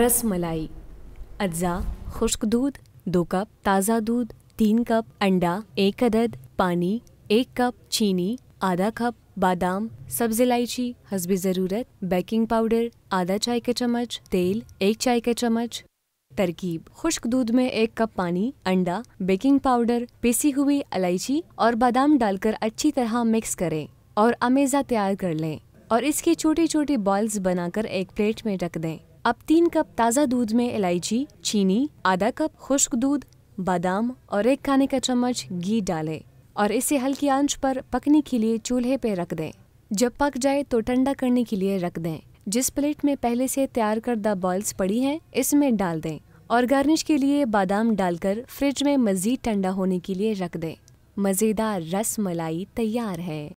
रस मलाई अज्जा खुश्क दूध दो कप ताज़ा दूध तीन कप अंडा एक अदद पानी एक कप चीनी आधा कप बादाम सब्ज इलायची हसबी ज़रूरत बेकिंग पाउडर आधा चाय का चम्मच तेल एक चाय का चम्मच तरकीब खुश्क दूध में एक कप पानी अंडा बेकिंग पाउडर पिसी हुई इलायची और बादाम डालकर अच्छी तरह मिक्स करें और अमेज़ा तैयार कर लें और इसकी छोटी छोटी बॉल्स बनाकर एक प्लेट में रख दें अब तीन कप ताज़ा दूध में इलायची चीनी आधा कप खुश्क दूध बादाम और एक खाने का चम्मच घी डालें और इसे हल्की आंच पर पकने के लिए चूल्हे पर रख दें जब पक जाए तो ठंडा करने के लिए रख दें जिस प्लेट में पहले से तैयार करदा बॉल्स पड़ी हैं इसमें डाल दें और गार्निश के लिए बादाम डालकर फ्रिज में मज़ीद ठंडा होने के लिए रख दें मज़ेदार रस मलाई तैयार है